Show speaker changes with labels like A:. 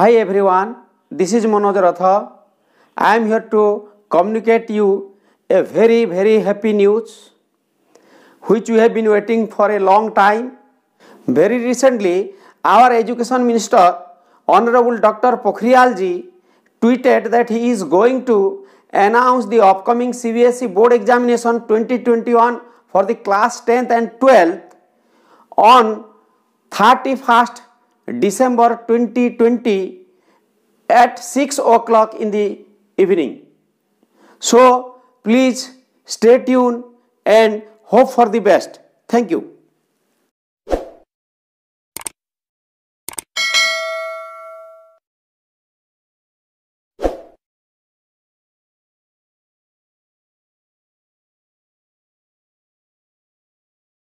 A: High everyone this is Manoj Rath I am here to communicate you a very very happy news हुई you have been waiting for a long time very recently our education minister honourable doctor Pokhriyal ji tweeted that he is going to announce the upcoming CBSE board examination one for the class tenth and twelfth on thirty first December 2020 at 6 o'clock in the evening. So please stay tuned and hope for the best. Thank you.